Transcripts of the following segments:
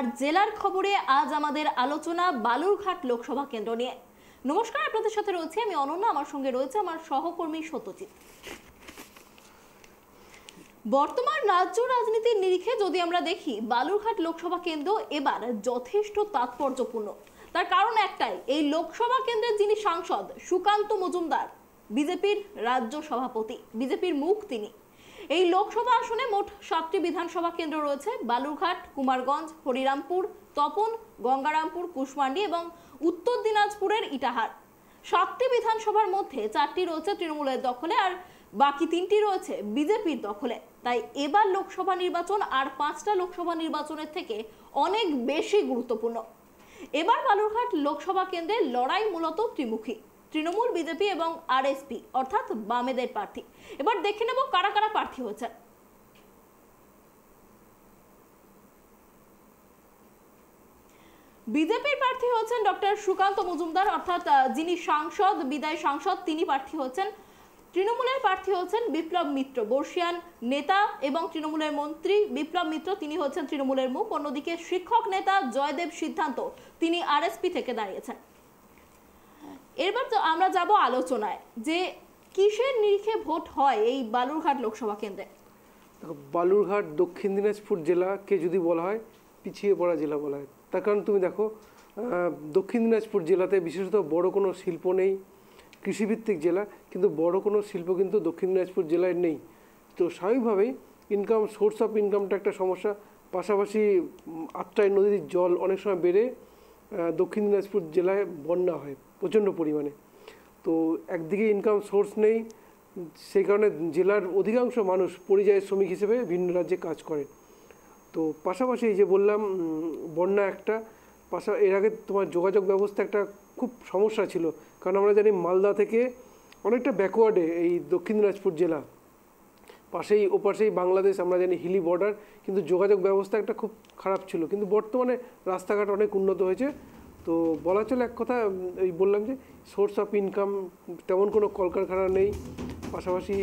আর জেলার খবরে আজ আমাদের আলোচনা বালুরঘাট লোকসভা কেন্দ্র নিয়ে নমস্কার আপনাদের সাথে রয়েছে আমি অনন্যা আমার সঙ্গে রয়েছে আমার সহকর্মী সত্যজিৎ বর্তমান রাজ্য রাজনীতির নিরিখে যদি আমরা দেখি বালুরঘাট লোকসভা কেন্দ্র এবার যথেষ্ট তাৎপর্যপূর্ণ তার কারণ একটাই এই লোকসভা কেন্দ্রের যিনি সাংসদ সুকান্ত মজুমদার বিজেপির রাজ্য সভাপতি বিজেপির মুখ তিনি এই লোকসভা আসনে মোট সাতটি বিধানসভা কেন্দ্র রয়েছে বালুরঘাট কুমারগঞ্জ হরিরামপুর তপন গঙ্গারামপুর কুশমান্ডি এবং উত্তর দিনাজপুরের ইটাহার সাতটি বিধানসভার মধ্যে চারটি রয়েছে তৃণমূলের দখলে আর বাকি তিনটি রয়েছে বিজেপির দখলে তাই এবার লোকসভা নির্বাচন আর পাঁচটা লোকসভা নির্বাচনের থেকে অনেক বেশি গুরুত্বপূর্ণ এবার বালুরঘাট লোকসভা কেন্দ্রে লড়াই মূলত ত্রিমুখী তৃণমূল বিজেপি এবং আরএসপি অর্থাৎ বামেদের প্রার্থী এবার দেখে নেব কারা কারা প্রার্থী হয়েছে বিজেপির প্রার্থী হচ্ছেন ডক্টর সুকান্ত মজুমদার অর্থাৎ যিনি সাংসদ বিদায় সাংসদ তিনি প্রার্থী হচ্ছেন তৃণমূলের প্রার্থী হচ্ছেন বিপ্লব মিত্র বর্ষিয়ান নেতা এবং তৃণমূলের মন্ত্রী বিপ্লব মিত্র তিনি হচ্ছেন তৃণমূলের মুখ অন্যদিকে শিক্ষক নেতা জয়দেব সিদ্ধান্ত তিনি আরএসপি থেকে দাঁড়িয়েছেন এবার তো আমরা যাব আলোচনায় যে কিসের নিরিখে ভোট হয় এই বালুরঘাট লোকসভা কেন্দ্রে বালুরঘাট দক্ষিণ দিনাজপুর জেলাকে যদি বলা হয় পিছিয়ে পড়া জেলা বলা হয় তার কারণ তুমি দেখো দক্ষিণ দিনাজপুর জেলাতে বিশেষত বড় কোনো শিল্প নেই কৃষিভিত্তিক জেলা কিন্তু বড় কোনো শিল্প কিন্তু দক্ষিণ দিনাজপুর জেলায় নেই তো স্বাভাবিকভাবেই ইনকাম সোর্স অফ ইনকামটা একটা সমস্যা পাশাপাশি আটটায় নদীর জল অনেক সময় বেড়ে দক্ষিণ দিনাজপুর জেলায় বন্যা হয় প্রচণ্ড পরিমাণে তো একদিকে ইনকাম সোর্স নেই সেই কারণে জেলার অধিকাংশ মানুষ পরিযায়ী শ্রমিক হিসেবে ভিন্ন রাজ্যে কাজ করে তো পাশাপাশি এই যে বললাম বন্যা একটা পাশা এর আগে তোমার যোগাযোগ ব্যবস্থা একটা খুব সমস্যা ছিল কারণ আমরা জানি মালদা থেকে অনেকটা ব্যাকওয়ার্ডে এই দক্ষিণ দিনাজপুর জেলা পাশেই ওপাশেই বাংলাদেশ আমরা জানি হিলি বর্ডার কিন্তু যোগাযোগ ব্যবস্থা একটা খুব খারাপ ছিল কিন্তু বর্তমানে রাস্তাঘাট অনেক উন্নত হয়েছে তো বলা চলে এক কথা এই বললাম যে সোর্স অফ ইনকাম তেমন কোনো কলকারখানা নেই পাশাপাশি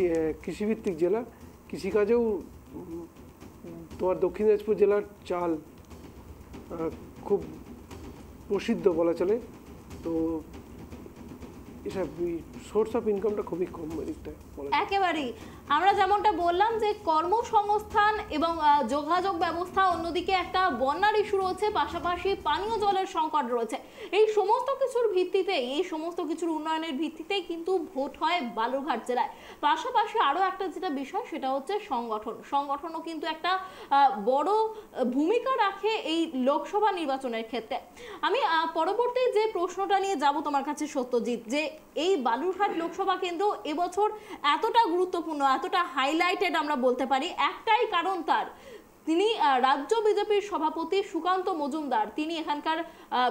কৃষিভিত্তিক জেলা কৃষিকাজেও তোমার দক্ষিণ দিনাজপুর জেলার চাল খুব প্রসিদ্ধ বলা চলে তো এসব সোর্স অফ ইনকামটা খুবই কম এদিকটায় একেবারেই আমরা যেমনটা বললাম যে কর্মসংস্থান এবং যোগাযোগ ব্যবস্থা অন্যদিকে একটা বন্যার ইস্যু রয়েছে পাশাপাশি পানীয় জলের সংকট রয়েছে এই সমস্ত কিছুর ভিত্তিতে এই সমস্ত কিছুর উন্নয়নের ভিত্তিতে কিন্তু ভোট হয় বালুরঘাট জেলায় পাশাপাশি আরও একটা যেটা বিষয় সেটা হচ্ছে সংগঠন সংগঠনও কিন্তু একটা বড় ভূমিকা রাখে এই লোকসভা নির্বাচনের ক্ষেত্রে আমি পরবর্তী যে প্রশ্নটা নিয়ে যাব তোমার কাছে সত্যজিৎ যে এই বালুরঘাট লোকসভা কেন্দ্র এবছর এতটা গুরুত্বপূর্ণ এতটা হাইলাইটেড আমরা বলতে পারি একটাই কারণ তার তিনি রাজ্য বিজেপির সভাপতি সুকান্ত মজুমদার তিনি এখানকার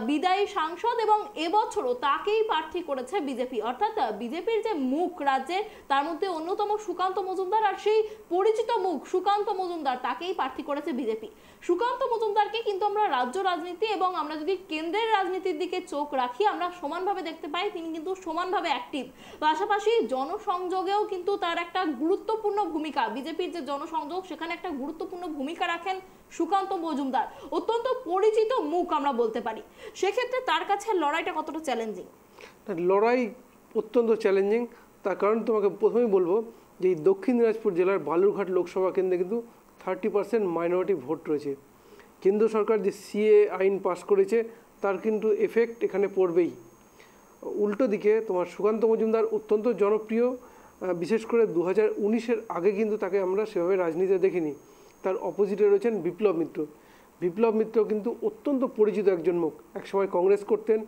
বিদায়ী সাংসদ এবং এবছরও তাকেই প্রার্থী করেছে বিজেপি অর্থাৎ বিজেপির যে মুখ রাজ্যে তার মধ্যে অন্যতম সুকান্ত মজুমদার আর সেই পরিচিত মুখ সুকান্ত মজুমদার তাকেই প্রার্থী করেছে বিজেপি সুকান্ত মজুমদারকে কিন্তু আমরা রাজ্য রাজনীতি এবং আমরা যদি কেন্দ্রের রাজনীতির দিকে চোখ রাখি আমরা সমানভাবে দেখতে পাই তিনি কিন্তু সমানভাবে অ্যাক্টিভ পাশাপাশি জনসংযোগেও কিন্তু তার একটা গুরুত্বপূর্ণ ভূমিকা বিজেপির যে জনসংযোগ সেখানে একটা গুরুত্বপূর্ণ ভূমিকা রাখেন সুকান্ত মজুমদার অত্যন্ত পরিচিত মুখ আমরা বলতে পারি সেক্ষেত্রে তার কাছে লড়াইটা কতটা চ্যালেঞ্জিং লড়াই অত্যন্ত চ্যালেঞ্জিং তার কারণ তোমাকে প্রথমেই বলবো যে দক্ষিণ দিনাজপুর জেলার বালুরঘাট লোকসভা কেন্দ্রে কিন্তু থার্টি পার্সেন্ট মাইনরিটি ভোট রয়েছে কেন্দ্র সরকার যে সিএ আইন পাশ করেছে তার কিন্তু এফেক্ট এখানে পড়বেই উল্টো দিকে তোমার সুকান্ত মজুমদার অত্যন্ত জনপ্রিয় বিশেষ করে দু হাজার আগে কিন্তু তাকে আমরা সেভাবে রাজনীতিতে দেখিনি তার অপোজিটে রয়েছেন বিপ্লব মিত্র বিপ্লব মিত্র কিন্তু অত্যন্ত পরিচিত একজন মুখ একসময় কংগ্রেস করতেন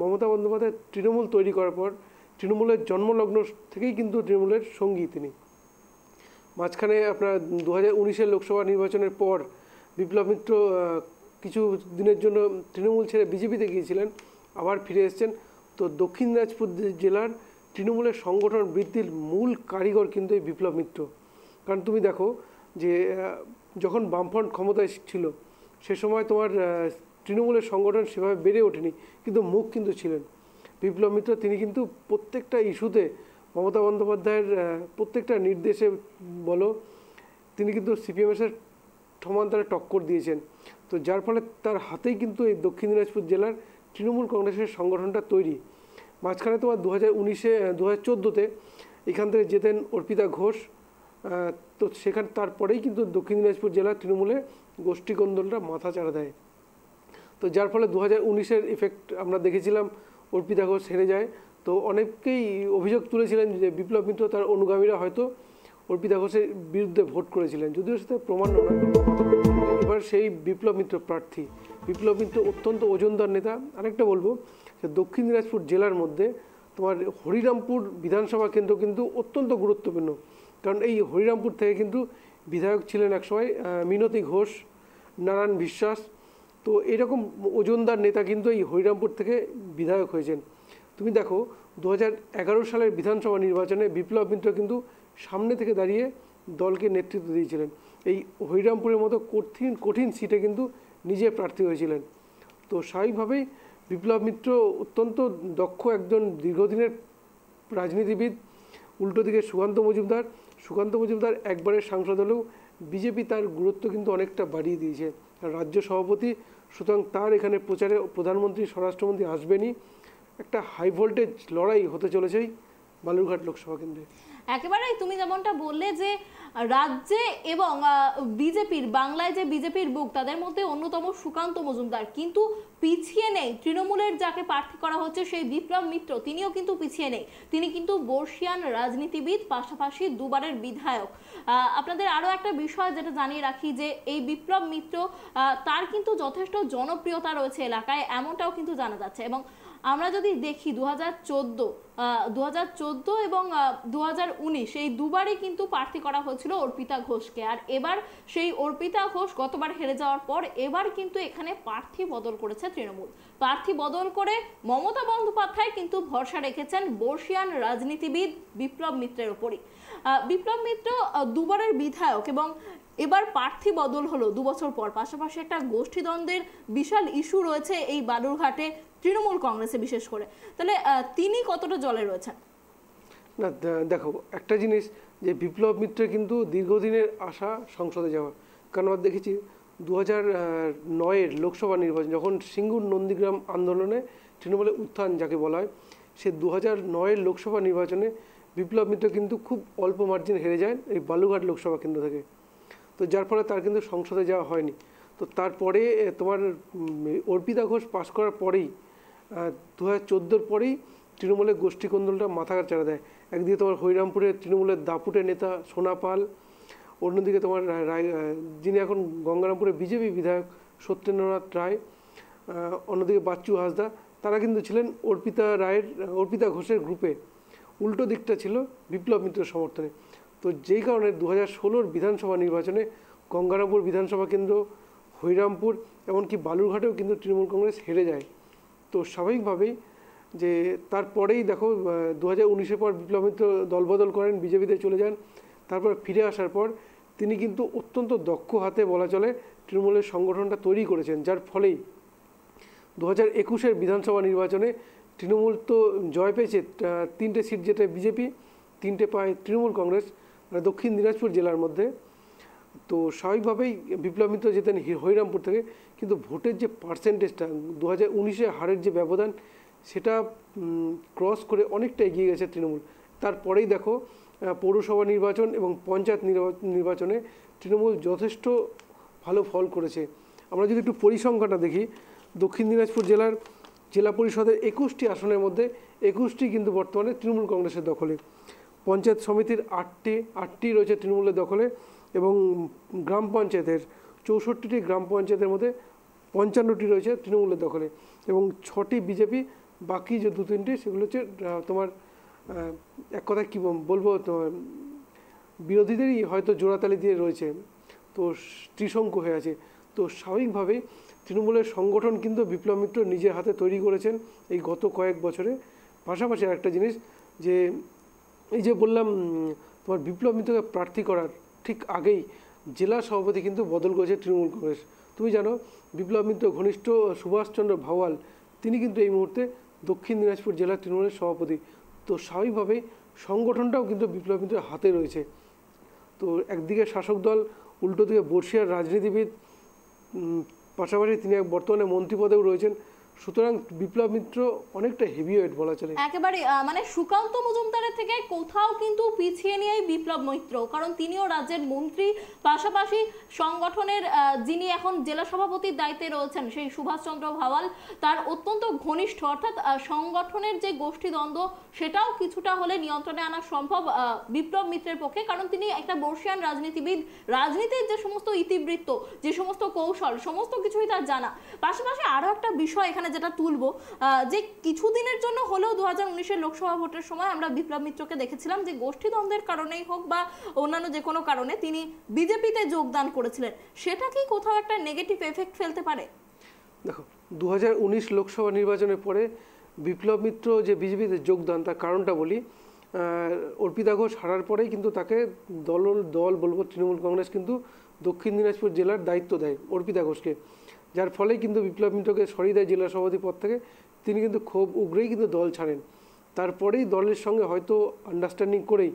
মমতা বন্দ্যোপাধ্যায় তৃণমূল তৈরি করার পর তৃণমূলের জন্মলগ্ন থেকেই কিন্তু তৃণমূলের সঙ্গী তিনি মাঝখানে আপনার দু হাজার উনিশের লোকসভা নির্বাচনের পর বিপ্লব মিত্র কিছু দিনের জন্য তৃণমূল ছেড়ে বিজেপিতে গিয়েছিলেন আবার ফিরে এসছেন তো দক্ষিণ দিনাজপুর জেলার তৃণমূলের সংগঠন বৃদ্ধির মূল কারিগর কিন্তু এই বিপ্লব মিত্র কারণ তুমি দেখো যে যখন বামফ্রন্ট ক্ষমতায় ছিল সে সময় তোমার তৃণমূলের সংগঠন সেভাবে বেড়ে ওঠেনি কিন্তু মুখ কিন্তু ছিলেন বিপ্লব মিত্র তিনি কিন্তু প্রত্যেকটা ইস্যুতে মমতা বন্দ্যোপাধ্যায়ের প্রত্যেকটা নির্দেশে বলো তিনি কিন্তু সিপিএমএস এর সমান্তরে টক্কর দিয়েছেন তো যার ফলে তার হাতেই কিন্তু এই দক্ষিণ দিনাজপুর জেলার তৃণমূল কংগ্রেসের সংগঠনটা তৈরি মাঝখানে তোমার দু হাজার উনিশে দু হাজার চোদ্দোতে এখান থেকে যেতেন অর্পিতা ঘোষ তো সেখান তারপরেই কিন্তু দক্ষিণ দিনাজপুর জেলার তৃণমূলে গোষ্ঠী কন্দলটা মাথা চাড়া দেয় তো যার ফলে দু হাজার উনিশের ইফেক্ট আমরা দেখেছিলাম অর্পিতা ঘোষ হেরে যায় তো অনেকেই অভিযোগ তুলেছিলেন যে বিপ্লব মিত্র তার অনুগামীরা হয়তো অর্পিতা ঘোষের বিরুদ্ধে ভোট করেছিলেন যদিও সেটা প্রমাণ নয় এবার সেই বিপ্লব মিত্র প্রার্থী বিপ্লব মিত্র অত্যন্ত ওজনদার নেতা আরেকটা বলবো যে দক্ষিণ দিনাজপুর জেলার মধ্যে তোমার হরিরামপুর বিধানসভা কেন্দ্র কিন্তু অত্যন্ত গুরুত্বপূর্ণ কারণ এই হরিরামপুর থেকে কিন্তু বিধায়ক ছিলেন একসময় মিনতি ঘোষ নারায়ণ বিশ্বাস তো এরকম ওজনদার নেতা কিন্তু এই হরিরামপুর থেকে বিধায়ক হয়েছেন তুমি দেখো দু সালের বিধানসভা নির্বাচনে বিপ্লব মিত্র কিন্তু সামনে থেকে দাঁড়িয়ে দলকে নেতৃত্ব দিয়েছিলেন এই হরিরামপুরের মতো কঠিন কঠিন সিটে কিন্তু নিজে প্রার্থী হয়েছিলেন তো স্বাভাবিকভাবেই বিপ্লব মিত্র অত্যন্ত দক্ষ একজন দীর্ঘদিনের রাজনীতিবিদ উল্টো দিকে সুকান্ত মজুমদার সুকান্ত মজুমদার একবারের সাংসদ হলেও বিজেপি তার গুরুত্ব কিন্তু অনেকটা বাড়িয়ে দিয়েছে রাজ্য সভাপতি সুতরাং তার এখানে প্রচারে প্রধানমন্ত্রী স্বরাষ্ট্রমন্ত্রী আসবেনই একটা হাই ভোল্টেজ লড়াই হতে চলেছে বালুরঘাট লোকসভা কেন্দ্রে একেবারেই তুমি যেমনটা বললে যে রাজ্যে এবং বিজেপির বাংলায় যে বিজেপির বুক তাদের মধ্যে অন্যতম সুকান্ত মজুমদার কিন্তু পিছিয়ে নেই তৃণমূলের যাকে প্রার্থী করা হচ্ছে সেই বিপ্লব মিত্র তিনিও কিন্তু পিছিয়ে নেই তিনি কিন্তু বর্ষিয়ান রাজনীতিবিদ পাশাপাশি দুবারের বিধায়ক আপনাদের আরও একটা বিষয় যেটা জানিয়ে রাখি যে এই বিপ্লব মিত্র তার কিন্তু যথেষ্ট জনপ্রিয়তা রয়েছে এলাকায় এমনটাও কিন্তু জানা যাচ্ছে এবং আমরা যদি দেখি দু হাজার চোদ্দো দু হাজার এবং দু হাজার উনিশ এই দুবারই কিন্তু প্রার্থী করা হয়েছিল অর্পিতা ঘোষকে আর এবার সেই অর্পিতা ঘোষ গতবার হেরে যাওয়ার পর এবার কিন্তু এখানে প্রার্থী বদল করেছে তৃণমূল প্রার্থী বদল করে মমতা বন্দ্যোপাধ্যায় কিন্তু ভরসা রেখেছেন বর্ষিয়ান রাজনীতিবিদ বিপ্লব মিত্রের ওপরই বিপ্লব মিত্র দুবারের বিধায়ক এবং এবার প্রার্থী বদল হলো দু বছর পর পাশাপাশি একটা গোষ্ঠীদ্বন্দ্বের বিশাল ইস্যু রয়েছে এই বালুরঘাটে তৃণমূল কংগ্রেসে বিশেষ করে তাহলে তিনি কতটা জলে রয়েছেন না দেখো একটা জিনিস যে বিপ্লব মিত্র কিন্তু দীর্ঘদিনের আশা সংসদে যাওয়া কারণ আমরা দেখেছি দু হাজার নয়ের লোকসভা নির্বাচন যখন সিঙ্গুর নন্দীগ্রাম আন্দোলনে তৃণমূলের উত্থান যাকে বলা হয় সে দু হাজার নয়ের লোকসভা নির্বাচনে বিপ্লব মিত্র কিন্তু খুব অল্প মার্জিন হেরে যায় এই বালুঘাট লোকসভা কেন্দ্র থেকে তো যার ফলে তার কিন্তু সংসদে যাওয়া হয়নি তো তারপরে তোমার অর্পিতা ঘোষ পাশ করার পরেই দু হাজার চোদ্দোর পরেই তৃণমূলের গোষ্ঠী কন্দলটা মাথা চাড়া দেয় একদিকে তোমার হরিরামপুরের তৃণমূলের দাপুটের নেতা সোনা পাল অন্যদিকে তোমার রায় যিনি এখন গঙ্গারামপুরের বিজেপি বিধায়ক সত্যেন্দ্রনাথ রায় অন্যদিকে বাচ্চু হাসদা তারা কিন্তু ছিলেন অর্পিতা রায়ের অর্পিতা ঘোষের গ্রুপে উল্টো দিকটা ছিল বিপ্লব মিত্র সমর্থনে তো যেই কারণে দু হাজার ষোলোর বিধানসভা নির্বাচনে গঙ্গারামপুর বিধানসভা কেন্দ্র হরিরামপুর এমনকি বালুরঘাটেও কিন্তু তৃণমূল কংগ্রেস হেরে যায় তো স্বাভাবিকভাবেই যে তারপরেই দেখো দু হাজার উনিশের পর বিপ্লবিত দলবদল করেন বিজেপিতে চলে যান তারপর ফিরে আসার পর তিনি কিন্তু অত্যন্ত দক্ষ হাতে বলা চলে তৃণমূলের সংগঠনটা তৈরি করেছেন যার ফলেই দু হাজার একুশের বিধানসভা নির্বাচনে তৃণমূল তো জয় পেয়েছে তিনটে সিট যেটা বিজেপি তিনটে পায় তৃণমূল কংগ্রেস মানে দক্ষিণ দিনাজপুর জেলার মধ্যে তো স্বাভাবিকভাবেই বিপ্লব মিত্র যেতেন হরিরামপুর থেকে কিন্তু ভোটের যে পার্সেন্টেজটা দু হাজার উনিশে হারের যে ব্যবধান সেটা ক্রস করে অনেকটা এগিয়ে গেছে তৃণমূল তারপরেই দেখো পৌরসভা নির্বাচন এবং পঞ্চায়েত নির্বাচনে তৃণমূল যথেষ্ট ভালো ফল করেছে আমরা যদি একটু পরিসংখ্যাটা দেখি দক্ষিণ দিনাজপুর জেলার জেলা পরিষদের একুশটি আসনের মধ্যে একুশটি কিন্তু বর্তমানে তৃণমূল কংগ্রেসের দখলে পঞ্চায়েত সমিতির আটটি আটটি রয়েছে তৃণমূলের দখলে এবং গ্রাম পঞ্চায়েতের চৌষট্টিটি গ্রাম পঞ্চায়েতের মধ্যে পঞ্চান্নটি রয়েছে তৃণমূলের দখলে এবং ছটি বিজেপি বাকি যে দু তিনটি সেগুলো হচ্ছে তোমার এক কথায় কী বলবো তোমার বিরোধীদেরই হয়তো জোড়াতালি দিয়ে রয়েছে তো ত্রিশঙ্কু হয়ে আছে তো স্বাভাবিকভাবেই তৃণমূলের সংগঠন কিন্তু বিপ্লব মিত্র নিজের হাতে তৈরি করেছেন এই গত কয়েক বছরে পাশাপাশি একটা জিনিস যে এই যে বললাম তোমার বিপ্লব মিত্রকে প্রার্থী করার ঠিক আগেই জেলা সভাপতি কিন্তু বদল করেছে তৃণমূল কংগ্রেস তুমি জানো বিপ্লব মিত্র ঘনিষ্ঠ সুভাষচন্দ্র ভাওয়াল তিনি কিন্তু এই মুহূর্তে দক্ষিণ দিনাজপুর জেলা তৃণমূলের সভাপতি তো স্বাভাবিকভাবেই সংগঠনটাও কিন্তু বিপ্লব মিত্রের হাতে রয়েছে তো একদিকে শাসক দল উল্টো দিকে বর্ষিয়ার রাজনীতিবিদ পাশাপাশি তিনি এক বর্তমানে মন্ত্রী পদেও রয়েছেন সুতরাং বিপ্লব মিত্র অনেকটা হেভি ওয়েট বলা চলে একেবারে মানে সুকান্ত মজুমদারের থেকে কোথাও কিন্তু পিছিয়ে নিয়ে বিপ্লব মিত্র কারণ তিনিও রাজ্যের মন্ত্রী পাশাপাশি সংগঠনের যিনি এখন জেলা সভাপতির দায়িত্বে রয়েছেন সেই সুভাষচন্দ্র ভাওয়াল তার অত্যন্ত ঘনিষ্ঠ অর্থাৎ সংগঠনের যে গোষ্ঠীদ্বন্দ্ব সেটাও কিছুটা হলে নিয়ন্ত্রণে আনা সম্ভব বিপ্লব মিত্রের পক্ষে কারণ তিনি একটা বর্ষিয়ান রাজনীতিবিদ রাজনীতির যে সমস্ত ইতিবৃত্ত যে সমস্ত কৌশল সমস্ত কিছুই তার জানা পাশাপাশি আরও একটা বিষয় এখানে এখানে যেটা তুলবো যে কিছুদিনের জন্য হলেও দু হাজার লোকসভা ভোটের সময় আমরা বিপ্লব মিত্রকে দেখেছিলাম যে গোষ্ঠীদ্বন্দ্বের কারণেই হোক বা অন্যান্য যে কোনো কারণে তিনি বিজেপিতে যোগদান করেছিলেন সেটা কি কোথাও একটা নেগেটিভ এফেক্ট ফেলতে পারে দেখো দু লোকসভা নির্বাচনের পরে বিপ্লব মিত্র যে বিজেপিতে যোগদান তার কারণটা বলি অর্পিতা ঘোষ হারার পরেই কিন্তু তাকে দল দল বলব তৃণমূল কংগ্রেস কিন্তু দক্ষিণ দিনাজপুর জেলার দায়িত্ব দেয় অর্পিতা ঘোষকে যার ফলে কিন্তু বিপ্লব মিত্রকে সরিয়ে দেয় জেলা সভাপতি পদ থেকে তিনি কিন্তু খুব উগ্রেই কিন্তু দল ছাড়েন তারপরেই দলের সঙ্গে হয়তো আন্ডারস্ট্যান্ডিং করেই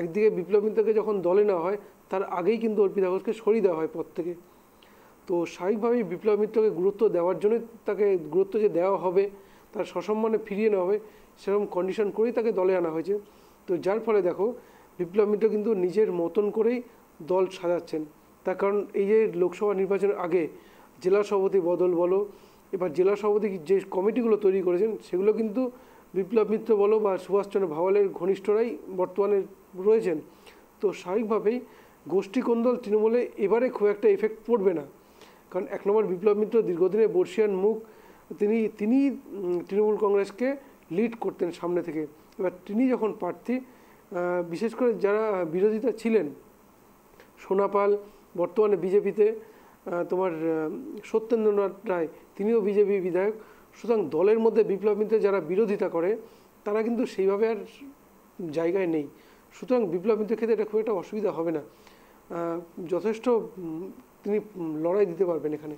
একদিকে বিপ্লব মিত্রকে যখন দলে নেওয়া হয় তার আগেই কিন্তু অর্পিতা ঘোষকে সরিয়ে দেওয়া হয় পদ থেকে তো স্বাভাবিকভাবেই বিপ্লব মিত্রকে গুরুত্ব দেওয়ার জন্য তাকে গুরুত্ব যে দেওয়া হবে তার সসম্মানে ফিরিয়ে নেওয়া হবে সেরকম কন্ডিশন করেই তাকে দলে আনা হয়েছে তো যার ফলে দেখো বিপ্লব মিত্র কিন্তু নিজের মতন করেই দল সাজাচ্ছেন তার কারণ এই যে লোকসভা নির্বাচনের আগে জেলা সভাপতি বদল বলো এবার জেলা সভাপতি যে কমিটিগুলো তৈরি করেছেন সেগুলো কিন্তু বিপ্লব মিত্র বলো বা সুভাষচন্দ্র ভাওয়ালের ঘনিষ্ঠরাই বর্তমানে রয়েছেন তো স্বাভাবিকভাবেই গোষ্ঠীকন্দল তৃণমূলে এবারে খুব একটা এফেক্ট পড়বে না কারণ এক নম্বর বিপ্লব মিত্র দীর্ঘদিনে বর্ষিয়ান মুখ তিনি তিনি তৃণমূল কংগ্রেসকে লিড করতেন সামনে থেকে এবার তিনি যখন প্রার্থী বিশেষ করে যারা বিরোধিতা ছিলেন সোনাপাল বর্তমানে বিজেপিতে তোমার সত্যেন্দ্রনাথ রায় তিনিও বিজেপি বিধায়ক সুতরাং দলের মধ্যে বিপ্লব মিত্র যারা বিরোধিতা করে তারা কিন্তু সেইভাবে আর জায়গায় নেই সুতরাং বিপ্লব মিত্রের ক্ষেত্রে এটা খুব একটা অসুবিধা হবে না যথেষ্ট তিনি লড়াই দিতে পারবেন এখানে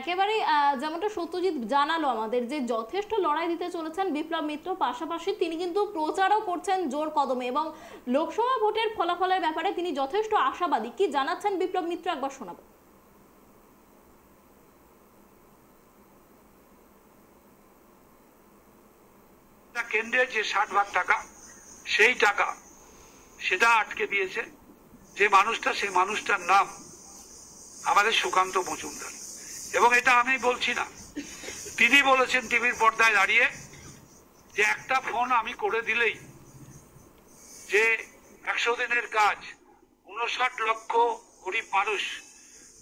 একেবারে যেমনটা সত্যজিৎ জানালো আমাদের যে যথেষ্ট লড়াই দিতে চলেছেন বিপ্লব মিত্র পাশাপাশি তিনি কিন্তু প্রচারও করছেন জোর কদমে এবং লোকসভা ভোটের ফলাফলের ব্যাপারে তিনি যথেষ্ট আশাবাদী কি জানাচ্ছেন বিপ্লব মিত্র একবার শোনাবো কেন্দ্রের যে ষাট ভাগ টাকা সেই টাকা সেটা আটকে দিয়েছে যে মানুষটা সেই মানুষটার নাম আমাদের সুকান্ত মজুমদার এবং এটা আমি বলছি না তিনি বলেছেন টিভির পর্দায় দাঁড়িয়ে যে একটা ফোন আমি করে দিলেই যে একশো দিনের কাজ উনষাট লক্ষ গরিব মানুষ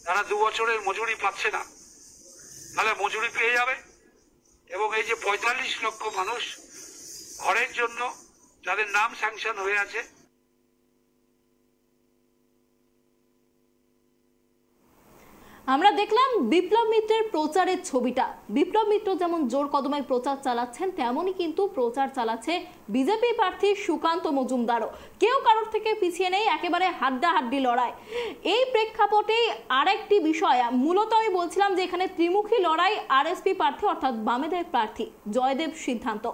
তারা দু বছরের মজুরি পাচ্ছে না তাহলে মজুরি পেয়ে যাবে এবং এই যে পঁয়তাল্লিশ লক্ষ মানুষ ঘরের জন্য যাদের নাম স্যাংশন হয়ে আছে আমরা দেখলাম বিপ্লব মিত্রের প্রচারের ছবিটা বিপ্লব মিত্র যেমন জোর কদমে প্রচার চালাচ্ছেন তেমনই কিন্তু প্রচার চালাচ্ছে বিজেপি প্রার্থী সুকান্ত মজুমদারও কেউ কারোর থেকে পিছিয়ে নেই একেবারে হাড্ডা হাড্ডি লড়াই এই প্রেক্ষাপটেই আরেকটি বিষয় মূলত আমি বলছিলাম যে এখানে ত্রিমুখী লড়াই আরএসপি প্রার্থী অর্থাৎ বামেদের প্রার্থী জয়দেব সিদ্ধান্ত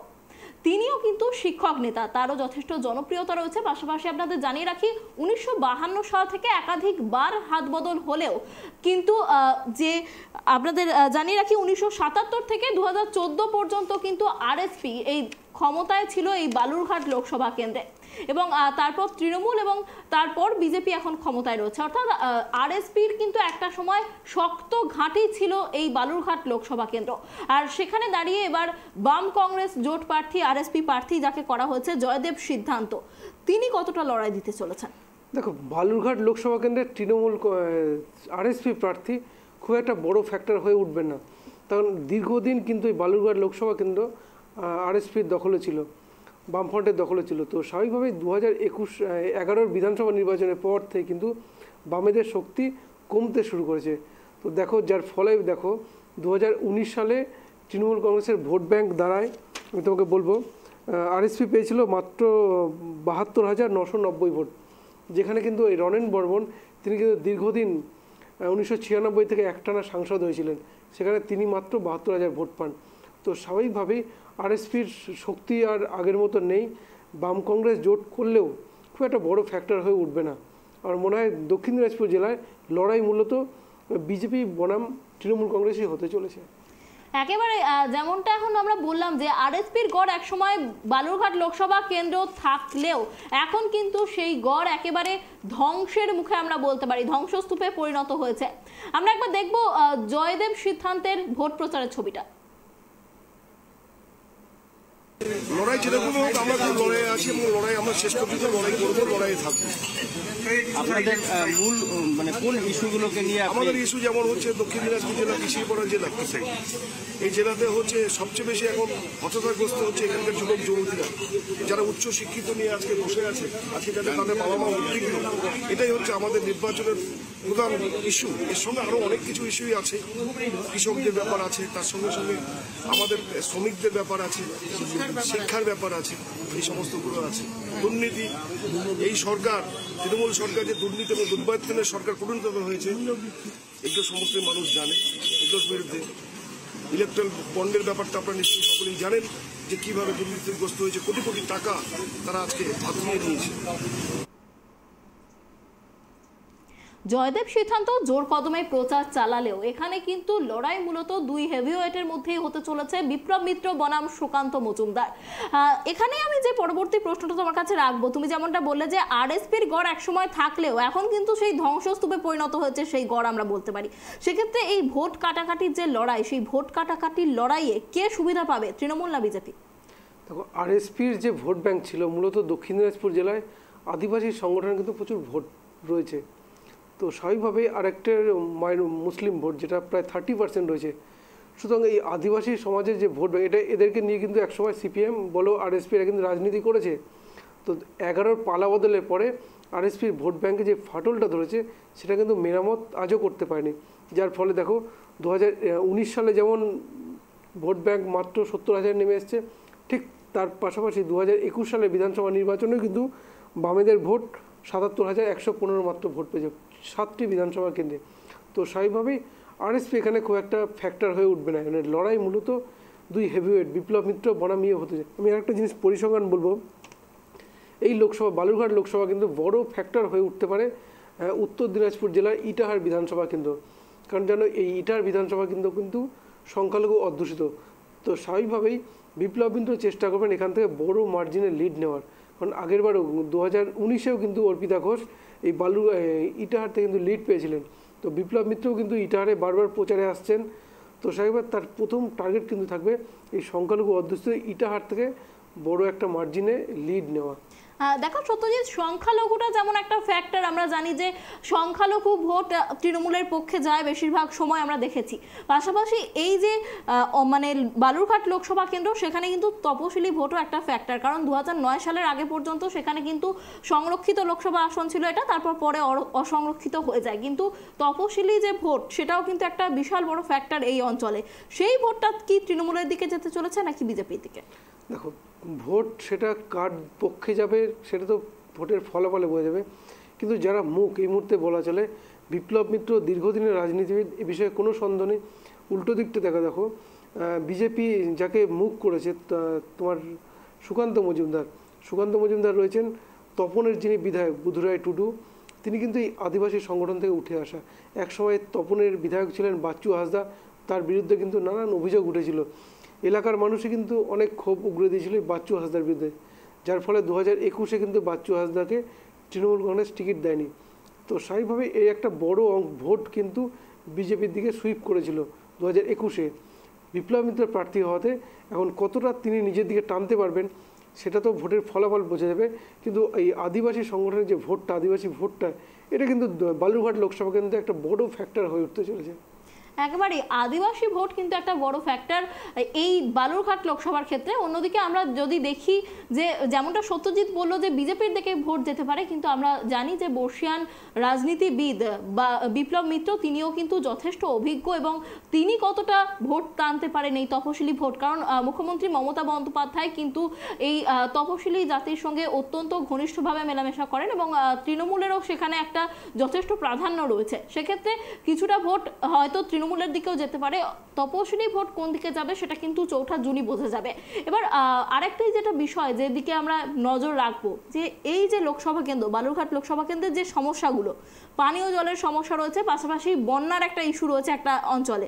তিনিও কিন্তু শিক্ষক নেতা তারও যথেষ্ট জনপ্রিয়তা রয়েছে পাশাপাশি আপনাদের জানিয়ে রাখি উনিশশো সাল থেকে একাধিকবার হাত বদল হলেও কিন্তু যে আপনাদের জানিয়ে রাখি উনিশশো থেকে দু পর্যন্ত কিন্তু আরএসপি এই ক্ষমতায় ছিল এই বালুরঘাট লোকসভা কেন্দ্রে এবং তারপর তৃণমূল এবং তারপর বিজেপি এখন ক্ষমতায় রয়েছে অর্থাৎ আরএসপির কিন্তু একটা সময় শক্ত ঘাঁটি ছিল এই বালুরঘাট লোকসভা কেন্দ্র আর সেখানে দাঁড়িয়ে এবার বাম কংগ্রেস জোট প্রার্থী আরএসপি প্রার্থী যাকে করা হয়েছে জয়দেব সিদ্ধান্ত তিনি কতটা লড়াই দিতে চলেছেন দেখো বালুরঘাট লোকসভা কেন্দ্রের তৃণমূল আরএসপি প্রার্থী খুব একটা বড় ফ্যাক্টর হয়ে উঠবেন না কারণ দীর্ঘদিন কিন্তু এই বালুরঘাট লোকসভা কেন্দ্র আরএসপির দখলে ছিল বামফ্রন্টের দখলে ছিল তো স্বাভাবিকভাবেই দু হাজার একুশ এগারোর বিধানসভা নির্বাচনের পর থেকে কিন্তু বামেদের শক্তি কমতে শুরু করেছে তো দেখো যার ফলে দেখো দু সালে তৃণমূল কংগ্রেসের ভোট ব্যাংক দ্বারায় আমি তোমাকে বলবো আরএসপি পেয়েছিল মাত্র বাহাত্তর হাজার নশো নব্বই ভোট যেখানে কিন্তু এই রনেন বর্মন তিনি কিন্তু দীর্ঘদিন উনিশশো ছিয়ানব্বই থেকে একটানা সাংসদ হয়েছিলেন সেখানে তিনি মাত্র বাহাত্তর হাজার ভোট পান তো স্বাভাবিকভাবেই আরএসপির শক্তি আর আগের মতো নেই বাম কংগ্রেস জোট করলেও খুব একটা বড় ফ্যাক্টর হয়ে উঠবে না আর মনে হয় দক্ষিণ দিনাজপুর জেলায় লড়াই মূলত বিজেপি বনাম তৃণমূল কংগ্রেসই হতে চলেছে একেবারে যেমনটা এখন আমরা বললাম যে আরএসপির গড় একসময় বালুরঘাট লোকসভা কেন্দ্র থাকলেও এখন কিন্তু সেই গড় একেবারে ধ্বংসের মুখে আমরা বলতে পারি ধ্বংসস্তূপে পরিণত হয়েছে আমরা একবার দেখব জয়দেব সিদ্ধান্তের ভোট প্রচারের ছবিটা লড়াই যেরকম হোক আমরা তো লড়াই আছি এবং লড়াই আমরা শেষ পর্যন্ত লড়াই করবো লড়াই থাকবো আপনাদের মূল মানে কোন ইস্যুগুলোকে নিয়ে আমাদের ইস্যু যেমন হচ্ছে দক্ষিণ দিনাজপুর জেলা পিছিয়ে পড়া জেলা কৃষি এই জেলাতে হচ্ছে সবচেয়ে বেশি এখন হতাশাগ্রস্ত হচ্ছে এখানকার যুবক যুবতীরা যারা উচ্চ শিক্ষিত নিয়ে আজকে বসে আছে আজকে যাতে তাদের বাবা মা উদ্বিগ্ন এটাই হচ্ছে আমাদের নির্বাচনের প্রধান ইস্যু এর সঙ্গে আরও অনেক কিছু ইস্যুই আছে কৃষকদের ব্যাপার আছে তার সঙ্গে সঙ্গে আমাদের শ্রমিকদের ব্যাপার আছে শিক্ষার ব্যাপার আছে এই সমস্তগুলো আছে দুর্নীতি এই সরকার তৃণমূল সরকার যে দুর্নীতি এবং দুর্বায়তনের সরকার পরিণত হয়েছে এগুলো সমস্ত মানুষ জানে এগুলোর বিরুদ্ধে ইলেকট্রাল বন্ডের ব্যাপারটা আপনারা নিশ্চয়ই সকলেই জানেন যে কীভাবে দুর্নীতিগ্রস্ত হয়েছে কোটি কোটি টাকা তারা আজকে হাত নিয়ে নিয়েছে জয়দেব সিদ্ধান্ত জোর কদমে প্রচার চালালেও এখানে কিন্তু লড়াই মূলত দুই হেভিওয়েটের মধ্যেই হতে চলেছে বিপ্লব মিত্র বনাম সুকান্ত মজুমদার এখানে আমি যে পরবর্তী প্রশ্নটা তোমার কাছে রাখবো তুমি যেমনটা বললে যে আরএসপির গড় একসময় থাকলেও এখন কিন্তু সেই ধ্বংসস্তূপে পরিণত হয়েছে সেই গড় আমরা বলতে পারি সেক্ষেত্রে এই ভোট কাটাকাটির যে লড়াই সেই ভোট কাটাকাটির লড়াইয়ে কে সুবিধা পাবে তৃণমূল না বিজেপি দেখো আরএসপির যে ভোট ব্যাংক ছিল মূলত দক্ষিণ দিনাজপুর জেলায় আদিবাসী সংগঠন কিন্তু প্রচুর ভোট রয়েছে তো স্বাভাবিকভাবেই আরেকটা মুসলিম ভোট যেটা প্রায় থার্টি পার্সেন্ট রয়েছে সুতরাং এই আদিবাসী সমাজের যে ভোট এটা এদেরকে নিয়ে কিন্তু একসময় সিপিএম বলো আরএসপি এরা কিন্তু রাজনীতি করেছে তো এগারোর পালা বদলের পরে আরএসপির ভোট ব্যাঙ্কে যে ফাটলটা ধরেছে সেটা কিন্তু মেরামত আজও করতে পারেনি যার ফলে দেখো দু হাজার সালে যেমন ভোট ব্যাঙ্ক মাত্র সত্তর হাজার নেমে এসছে ঠিক তার পাশাপাশি দু হাজার সালে বিধানসভা নির্বাচনেও কিন্তু বামেদের ভোট সাতাত্তর হাজার একশো পনেরো মাত্র ভোট পেয়েছে সাতটি বিধানসভা কেন্দ্রে তো স্বাভাবিকভাবেই আরএসপি এখানে খুব একটা ফ্যাক্টর হয়ে উঠবে না এখানে লড়াই মূলত দুই হেভিওয়েট বিপ্লব মিত্র বনাম ইয়ে হতে যায় আমি আরেকটা জিনিস পরিসংখ্যান বলবো এই লোকসভা বালুরঘাট লোকসভা কিন্তু বড় ফ্যাক্টর হয়ে উঠতে পারে উত্তর দিনাজপুর জেলার ইটাহার বিধানসভা কেন্দ্র কারণ যেন এই ইটার বিধানসভা কেন্দ্র কিন্তু সংখ্যালঘু অধ্যুষিত তো স্বাভাবিকভাবেই বিপ্লব মিত্র চেষ্টা করবেন এখান থেকে বড় মার্জিনে লিড নেওয়ার কারণ আগেরবারও দু হাজার উনিশেও কিন্তু অর্পিতা ঘোষ এই বালু ইটাহার থেকে কিন্তু লিড পেয়েছিলেন তো বিপ্লব মিত্রও কিন্তু ইটাহারে বারবার প্রচারে আসছেন তো সাহেবের তার প্রথম টার্গেট কিন্তু থাকবে এই সংখ্যালঘু অধ্যুষিত ইটাহার থেকে বড় একটা মার্জিনে লিড নেওয়া দেখো সত্যজিৎ সংখ্যালঘুটা যেমন একটা ফ্যাক্টর আমরা জানি যে সংখ্যালঘু ভোট তৃণমূলের পক্ষে যায় বেশিরভাগ সময় আমরা দেখেছি পাশাপাশি এই যে মানে বালুরঘাট লোকসভা কেন্দ্র সেখানে কিন্তু তপশিলি ভোটও একটা ফ্যাক্টর কারণ দু সালের আগে পর্যন্ত সেখানে কিন্তু সংরক্ষিত লোকসভা আসন ছিল এটা তারপর পরে অসংরক্ষিত হয়ে যায় কিন্তু তপশিলি যে ভোট সেটাও কিন্তু একটা বিশাল বড় ফ্যাক্টর এই অঞ্চলে সেই ভোটটা কি তৃণমূলের দিকে যেতে চলেছে নাকি বিজেপির দিকে দেখো ভোট সেটা কার পক্ষে যাবে সেটা তো ভোটের ফলাফলে বোঝা যাবে কিন্তু যারা মুখ এই মুহূর্তে বলা চলে বিপ্লব মিত্র দীর্ঘদিনের রাজনীতিবিদ এ বিষয়ে কোনো সন্দেহ নেই উল্টো দিকটা দেখা দেখো বিজেপি যাকে মুখ করেছে তোমার সুকান্ত মজুমদার সুকান্ত মজুমদার রয়েছেন তপনের যিনি বিধায়ক বুধুরায় টুডু তিনি কিন্তু এই আদিবাসী সংগঠন থেকে উঠে আসা একসময় তপনের বিধায়ক ছিলেন বাচ্চু হাসদা তার বিরুদ্ধে কিন্তু নানান অভিযোগ উঠেছিল এলাকার মানুষই কিন্তু অনেক ক্ষোভ উগড়ে দিয়েছিল বাচ্চু হাসদার বিরুদ্ধে যার ফলে দু হাজার একুশে কিন্তু বাচ্চু হাসদাকে তৃণমূল কংগ্রেস টিকিট দেয়নি তো স্বাভাবিকভাবে এই একটা বড় অঙ্ক ভোট কিন্তু বিজেপির দিকে সুইপ করেছিল দু হাজার একুশে বিপ্লব মিত্র প্রার্থী হওয়াতে এখন কতটা তিনি নিজের দিকে টানতে পারবেন সেটা তো ভোটের ফলাফল বোঝা যাবে কিন্তু এই আদিবাসী সংগঠনের যে ভোটটা আদিবাসী ভোটটা এটা কিন্তু বালুরঘাট লোকসভা কেন্দ্রে একটা বড় ফ্যাক্টর হয়ে উঠতে চলেছে একেবারে আদিবাসী ভোট কিন্তু একটা বড় ফ্যাক্টর এই বালুরঘাট লোকসভার ক্ষেত্রে অন্যদিকে আমরা যদি দেখি যে যেমনটা সত্যজিৎ বলল যে বিজেপির দিকে ভোট যেতে পারে কিন্তু আমরা জানি যে বর্ষিয়ান রাজনীতিবিদ বা বিপ্লব মিত্র তিনিও কিন্তু যথেষ্ট অভিজ্ঞ এবং তিনি কতটা ভোট টানতে পারেন এই তপশিলি ভোট কারণ মুখ্যমন্ত্রী মমতা বন্দ্যোপাধ্যায় কিন্তু এই তফসিলি জাতির সঙ্গে অত্যন্ত ঘনিষ্ঠভাবে মেলামেশা করেন এবং তৃণমূলেরও সেখানে একটা যথেষ্ট প্রাধান্য রয়েছে সেক্ষেত্রে কিছুটা ভোট হয়তো তৃণমূল তৃণমূলের দিকেও যেতে পারে তপশিলি ভোট কোন দিকে যাবে সেটা কিন্তু চৌঠা জুনই বোঝা যাবে এবার আরেকটাই যেটা বিষয় যেদিকে আমরা নজর রাখবো যে এই যে লোকসভা কেন্দ্র বালুরঘাট লোকসভা কেন্দ্রের যে সমস্যাগুলো পানীয় জলের সমস্যা রয়েছে পাশাপাশি বন্যার একটা ইস্যু রয়েছে একটা অঞ্চলে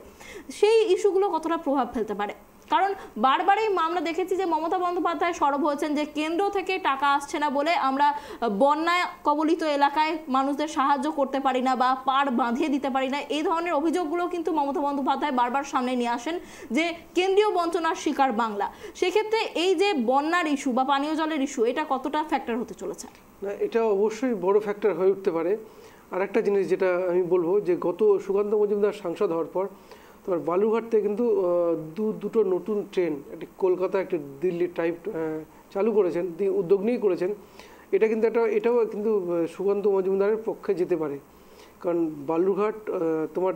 সেই ইস্যুগুলো কতটা প্রভাব ফেলতে পারে কারণ বারবার এই মামলা দেখেছি যে মমতা বন্দ্যোপাধ্যায় সরব হয়েছেন যে কেন্দ্র থেকে টাকা আসছে না বলে আমরা বন্যায় কবলিত এলাকায় মানুষদের সাহায্য করতে পারি না বা পাড় বাঁধিয়ে দিতে পারি না এই ধরনের অভিযোগগুলো কিন্তু মমতা বন্দ্যোপাধ্যায় বারবার সামনে নিয়ে আসেন যে কেন্দ্রীয় বঞ্চনার শিকার বাংলা সেক্ষেত্রে এই যে বন্যার ইস্যু বা পানীয় জলের ইস্যু এটা কতটা ফ্যাক্টর হতে চলেছে না এটা অবশ্যই বড় ফ্যাক্টর হয়ে উঠতে পারে আর একটা জিনিস যেটা আমি বলবো যে গত সুকান্ত মজুমদার সাংসদ হওয়ার পর তোমার বালুঘাট থেকে কিন্তু দু দুটো নতুন ট্রেন একটি কলকাতা একটি দিল্লি টাইপ চালু করেছেন উদ্যোগ নিয়েই করেছেন এটা কিন্তু একটা এটাও কিন্তু সুকান্ত মজুমদারের পক্ষে যেতে পারে কারণ বালুরঘাট তোমার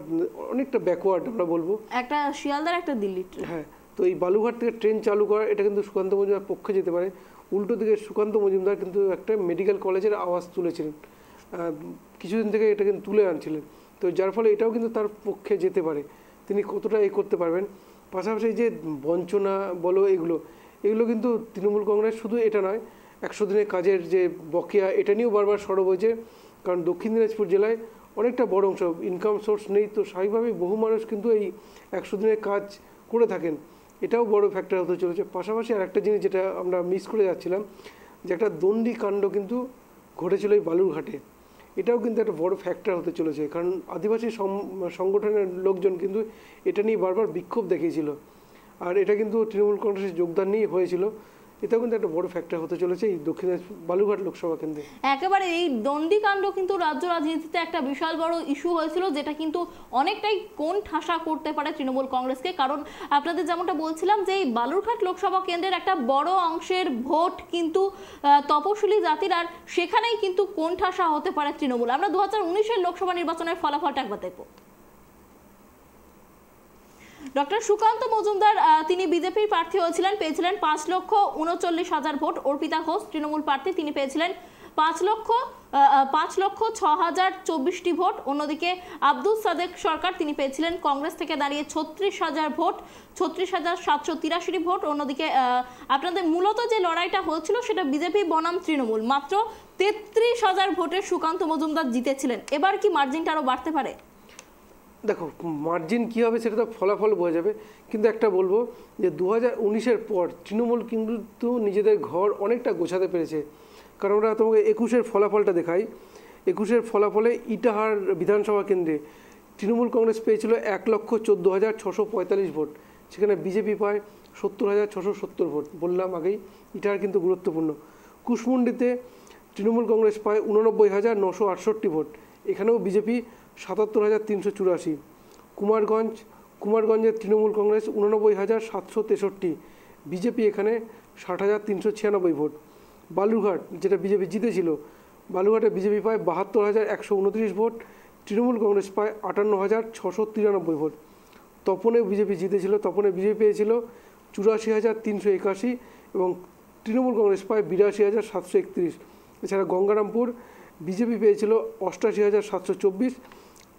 অনেকটা ব্যাকওয়ার্ড আমরা বলবো একটা শিয়ালদার একটা দিল্লি হ্যাঁ তো এই বালুঘাট থেকে ট্রেন চালু করা এটা কিন্তু সুকান্ত মজুমদার পক্ষে যেতে পারে উল্টো দিকে সুকান্ত মজুমদার কিন্তু একটা মেডিকেল কলেজের আওয়াজ তুলেছিলেন কিছুদিন থেকে এটা কিন্তু তুলে আনছিলেন তো যার ফলে এটাও কিন্তু তার পক্ষে যেতে পারে তিনি কতটা এ করতে পারবেন পাশাপাশি যে বঞ্চনা বলো এগুলো এগুলো কিন্তু তৃণমূল কংগ্রেস শুধু এটা নয় একশো দিনের কাজের যে বকেয়া এটা নিয়েও বারবার সরব হয়েছে কারণ দক্ষিণ দিনাজপুর জেলায় অনেকটা বড় অংশ ইনকাম সোর্স নেই তো স্বাভাবিকভাবেই বহু মানুষ কিন্তু এই একশো দিনের কাজ করে থাকেন এটাও বড় ফ্যাক্টর হতে চলেছে পাশাপাশি আর একটা জিনিস যেটা আমরা মিস করে যাচ্ছিলাম যে একটা দণ্ডী কাণ্ড কিন্তু ঘটেছিল এই বালুরঘাটে এটাও কিন্তু একটা বড় ফ্যাক্টর হতে চলেছে কারণ আদিবাসী সংগঠনের লোকজন কিন্তু এটা নিয়ে বারবার বিক্ষোভ দেখিয়েছিল আর এটা কিন্তু তৃণমূল কংগ্রেসের যোগদান নিয়ে হয়েছিল এটাও কিন্তু একটা বড় ফ্যাক্টর হতে চলেছে এই দক্ষিণ বালুঘাট লোকসভা কেন্দ্রে একেবারে এই দণ্ডিকাণ্ড কিন্তু রাজ্য রাজনীতিতে একটা বিশাল বড় ইস্যু হয়েছিল যেটা কিন্তু অনেকটাই কোন ঠাসা করতে পারে তৃণমূল কংগ্রেসকে কারণ আপনাদের যেমনটা বলছিলাম যে এই বালুরঘাট লোকসভা কেন্দ্রের একটা বড় অংশের ভোট কিন্তু তপশিলি জাতির আর সেখানেই কিন্তু কোন ঠাসা হতে পারে তৃণমূল আমরা দু হাজার উনিশের লোকসভা নির্বাচনের ফলাফলটা একবার দেখবো ডক্টর সুকান্ত মজুমদার তিনি বিজেপির প্রার্থী হয়েছিলেন পেয়েছিলেন পাঁচ লক্ষ উনচল্লিশ হাজার ভোট অর্পিতা ঘোষ তৃণমূল প্রার্থী তিনি পেয়েছিলেন পাঁচ লক্ষ পাঁচ লক্ষ ছ হাজার চব্বিশটি ভোট অন্যদিকে আব্দুল সাদেক সরকার তিনি পেয়েছিলেন কংগ্রেস থেকে দাঁড়িয়ে ছত্রিশ হাজার ভোট ছত্রিশ হাজার সাতশো তিরাশিটি ভোট অন্যদিকে আপনাদের মূলত যে লড়াইটা হয়েছিল সেটা বিজেপি বনাম তৃণমূল মাত্র তেত্রিশ হাজার ভোটে সুকান্ত মজুমদার জিতেছিলেন এবার কি মার্জিনটা আরও বাড়তে পারে দেখো মার্জিন কী হবে সেটা তো ফলাফল বোঝা যাবে কিন্তু একটা বলবো যে দু হাজার পর তৃণমূল কিন্তু নিজেদের ঘর অনেকটা গোছাতে পেরেছে কারণ ওরা তোমাকে একুশের ফলাফলটা দেখাই একুশের ফলাফলে ইটাহার বিধানসভা কেন্দ্রে তৃণমূল কংগ্রেস পেয়েছিল এক লক্ষ চোদ্দো হাজার ছশো পঁয়তাল্লিশ ভোট সেখানে বিজেপি পায় সত্তর হাজার ছশো সত্তর ভোট বললাম আগেই ইটাহার কিন্তু গুরুত্বপূর্ণ কুশমুন্ডিতে তৃণমূল কংগ্রেস পায় উননব্বই হাজার নশো আটষট্টি ভোট এখানেও বিজেপি সাতাত্তর হাজার তিনশো চুরাশি কুমারগঞ্জ কুমারগঞ্জের তৃণমূল কংগ্রেস উনানব্বই হাজার সাতশো তেষট্টি বিজেপি এখানে ষাট হাজার তিনশো ছিয়ানব্বই ভোট বালুরঘাট যেটা বিজেপি জিতেছিল বালুরঘাটে বিজেপি পায় বাহাত্তর হাজার একশো উনত্রিশ ভোট তৃণমূল কংগ্রেস পায় আটান্ন হাজার ছশো তিরানব্বই ভোট তপনে বিজেপি জিতেছিল তপনে বিজেপি পেয়েছিল চুরাশি হাজার তিনশো একাশি এবং তৃণমূল কংগ্রেস পায় বিরাশি হাজার সাতশো একত্রিশ এছাড়া গঙ্গারামপুর বিজেপি পেয়েছিল অষ্টাশি হাজার সাতশো চব্বিশ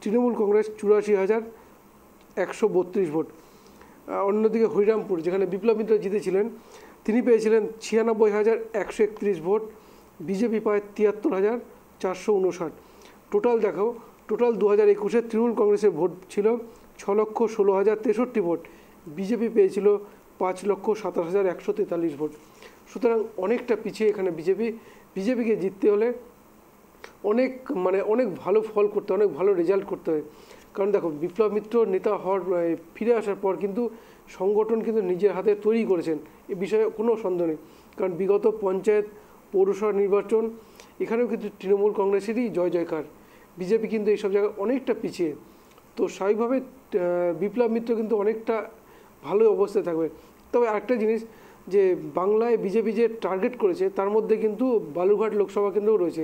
তৃণমূল কংগ্রেস চুরাশি হাজার একশো বত্রিশ ভোট অন্যদিকে হরিরামপুর যেখানে বিপ্লব মিত্র জিতেছিলেন তিনি পেয়েছিলেন ছিয়ানব্বই হাজার একশো একত্রিশ ভোট বিজেপি পায় তিয়াত্তর হাজার চারশো উনষাট টোটাল দেখো টোটাল দু হাজার একুশে তৃণমূল কংগ্রেসের ভোট ছিল ছ লক্ষ ষোলো হাজার তেষট্টি ভোট বিজেপি পেয়েছিল পাঁচ লক্ষ সাতাশ হাজার একশো তেতাল্লিশ ভোট সুতরাং অনেকটা পিছিয়ে এখানে বিজেপি বিজেপিকে জিততে হলে অনেক মানে অনেক ভালো ফল করতে অনেক ভালো রেজাল্ট করতে হয় কারণ দেখো বিপ্লব মিত্র নেতা হওয়ার ফিরে আসার পর কিন্তু সংগঠন কিন্তু নিজের হাতে তৈরি করেছেন এ বিষয়ে কোনো সন্দেহ নেই কারণ বিগত পঞ্চায়েত পৌরসভা নির্বাচন এখানেও কিন্তু তৃণমূল কংগ্রেসেরই জয় জয়কার বিজেপি কিন্তু এইসব জায়গায় অনেকটা পিছিয়ে তো স্বাভাবিকভাবে বিপ্লব মিত্র কিন্তু অনেকটা ভালো অবস্থায় থাকবে তবে আরেকটা জিনিস যে বাংলায় বিজেপি যে টার্গেট করেছে তার মধ্যে কিন্তু বালুঘাট লোকসভা কেন্দ্রও রয়েছে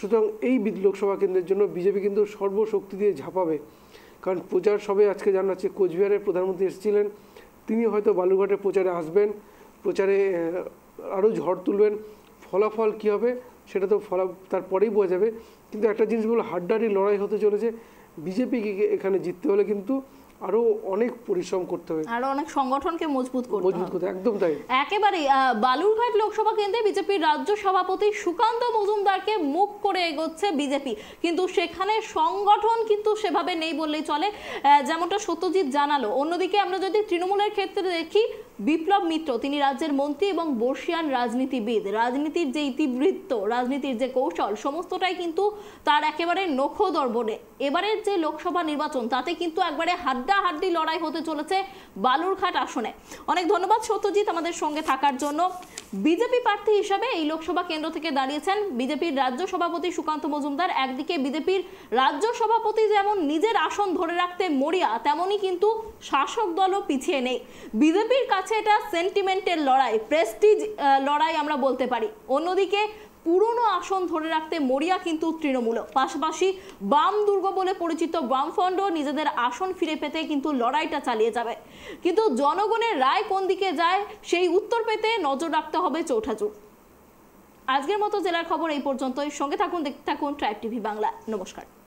সুতরাং এই লোকসভা কেন্দ্রের জন্য বিজেপি কিন্তু সর্বশক্তি দিয়ে ঝাঁপাবে কারণ প্রচার সবে আজকে জানাচ্ছে কোচবিহারের প্রধানমন্ত্রী এসেছিলেন তিনি হয়তো বালুঘাটে প্রচারে আসবেন প্রচারে আরও ঝড় তুলবেন ফলাফল কী হবে সেটা তো ফলা তারপরেই বোঝা যাবে কিন্তু একটা জিনিস বলো হাড্ডাহাড্ডি লড়াই হতে চলেছে বিজেপিকে এখানে জিততে হলে কিন্তু আরো অনেক পরিশ্রম করতে হবে আরো অনেক সংগঠনকে মজবুত করতে মজবুত করতে একদম তাই একেবারে বালুরঘাট লোকসভা কেন্দ্রে বিজেপির রাজ্য সভাপতি সুকান্ত মজুমদারকে মুখ করে এগোচ্ছে বিজেপি কিন্তু সেখানে সংগঠন কিন্তু সেভাবে নেই বললেই চলে যেমনটা সত্যজিৎ জানালো অন্যদিকে আমরা যদি তৃণমূলের ক্ষেত্রে দেখি বিপ্লব মিত্র তিনি রাজ্যের মন্ত্রী এবং বর্ষিয়ান রাজনীতিবিদ রাজনীতির যে ইতিবৃত্ত রাজনীতির যে কৌশল সমস্তটাই কিন্তু তার একেবারে নখদর্পণে এবারের যে লোকসভা নির্বাচন তাতে কিন্তু একবারে হাড্ডাহাড্ডি লড়াই হতে চলেছে বালুরঘাট আসনে অনেক ধন্যবাদ সত্যজিৎ আমাদের সঙ্গে থাকার জন্য বিজেপি প্রার্থী হিসাবে এই লোকসভা কেন্দ্র থেকে দাঁড়িয়েছেন বিজেপির রাজ্য সভাপতি সুকান্ত মজুমদার একদিকে বিজেপির রাজ্য সভাপতি যেমন নিজের আসন ধরে রাখতে মরিয়া তেমনই কিন্তু শাসক দলও পিছিয়ে নেই বিজেপির কাছে আছে এটা সেন্টিমেন্টের লড়াই প্রেস্টিজ লড়াই আমরা বলতে পারি অন্যদিকে পুরনো আসন ধরে রাখতে মরিয়া কিন্তু তৃণমূল পাশাপাশি বাম দুর্গ বলে পরিচিত বামফন্ড নিজেদের আসন ফিরে পেতে কিন্তু লড়াইটা চালিয়ে যাবে কিন্তু জনগণের রায় কোন দিকে যায় সেই উত্তর পেতে নজর রাখতে হবে চৌঠাচুর আজকের মতো জেলার খবর এই পর্যন্তই সঙ্গে থাকুন দেখতে থাকুন ট্রাইব টিভি বাংলা নমস্কার